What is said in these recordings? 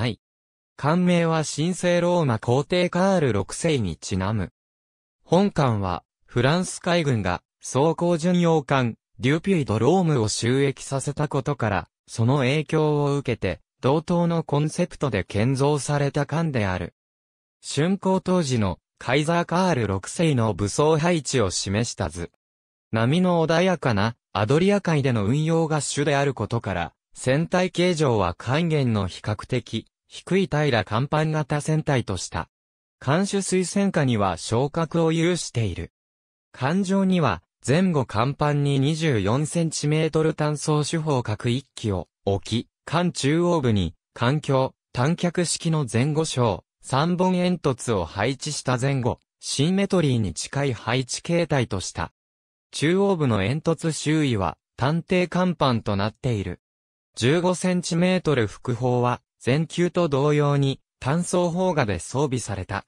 ない。官名は神聖ローマ皇帝カール6世にちなむ。本艦は、フランス海軍が、装甲巡洋艦、デュピュイド・ロームを収益させたことから、その影響を受けて、同等のコンセプトで建造された艦である。竣工当時のカイザーカール6世の武装配置を示した図。波の穏やかなアドリア海での運用が主であることから、船体形状は海原の比較的低い平甲板型船体とした。艦首水戦下には昇格を有している。艦上には、前後甲板に 24cm 単装手法各一機を置き、艦中央部に、艦橋、単脚式の前後章、三本煙突を配置した前後、シンメトリーに近い配置形態とした。中央部の煙突周囲は、探偵甲板となっている。15センチメートル副砲は、全球と同様に単装砲画で装備された。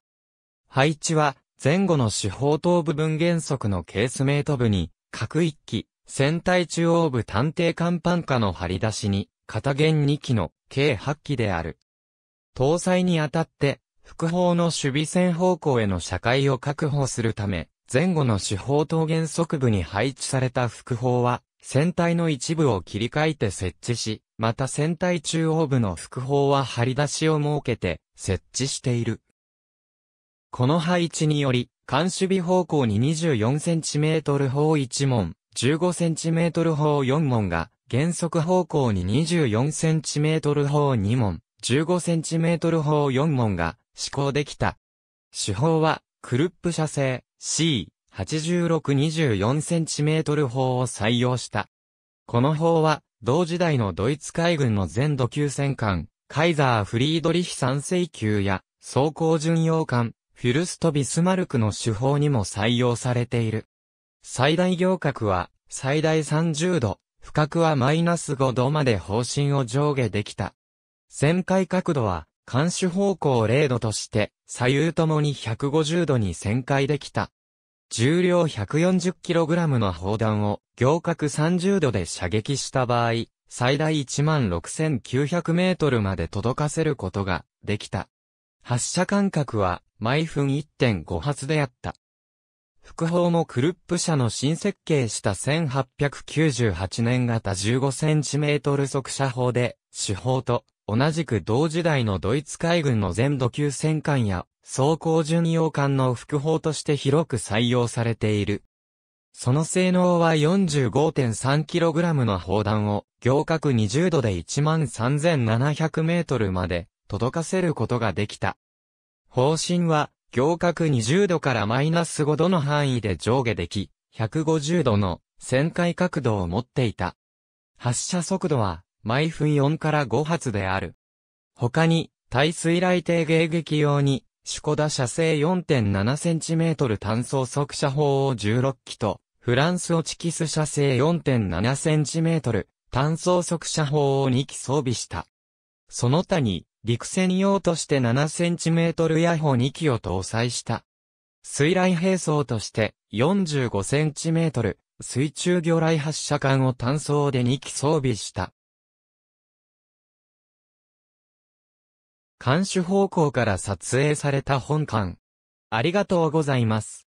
配置は前後の四方等部分原則のケースメイト部に、各一機、船体中央部探偵艦板下の張り出しに、片弦二機の計八機である。搭載にあたって、副砲の守備線方向への社会を確保するため、前後の四方等原則部に配置された副砲は、船体の一部を切り替えて設置し、また船体中央部の副砲は張り出しを設けて設置している。この配置により、監守備方向に 24cm 砲1門、15cm 砲4門が、原則方向に 24cm 砲2門、15cm 砲4門が施行できた。手法は、クルップ射精、C8624cm 砲を採用した。この砲は、同時代のドイツ海軍の全土級戦艦、カイザー・フリードリヒ三世級や、装甲巡洋艦、フィルスト・ビスマルクの手法にも採用されている。最大行角は、最大30度、深くはマイナス5度まで方針を上下できた。旋回角度は、監視方向0度として、左右ともに150度に旋回できた。重量 140kg の砲弾を行角30度で射撃した場合、最大16900メートルまで届かせることができた。発射間隔は毎分1.5発であった。副砲もクルップ社の新設計した1898年型 15cm 速射砲で、主砲と同じく同時代のドイツ海軍の全土級戦艦や走行巡洋艦の副砲として広く採用されている。その性能は 45.3kg の砲弾を行角20度で1 3 7 0 0ルまで届かせることができた。方針は行角20度からマイナス5度の範囲で上下でき、150度の旋回角度を持っていた。発射速度は毎分4から5発である。他に、耐水雷艇迎撃用に、シュコダ射程 4.7cm 単装速射砲を16機と、フランスオチキス射程 4.7cm 単装速射砲を2機装備した。その他に、陸戦用として 7cm ヤホ2機を搭載した。水雷兵装として 45cm 水中魚雷発射管を単装で2機装備した。監視方向から撮影された本館。ありがとうございます。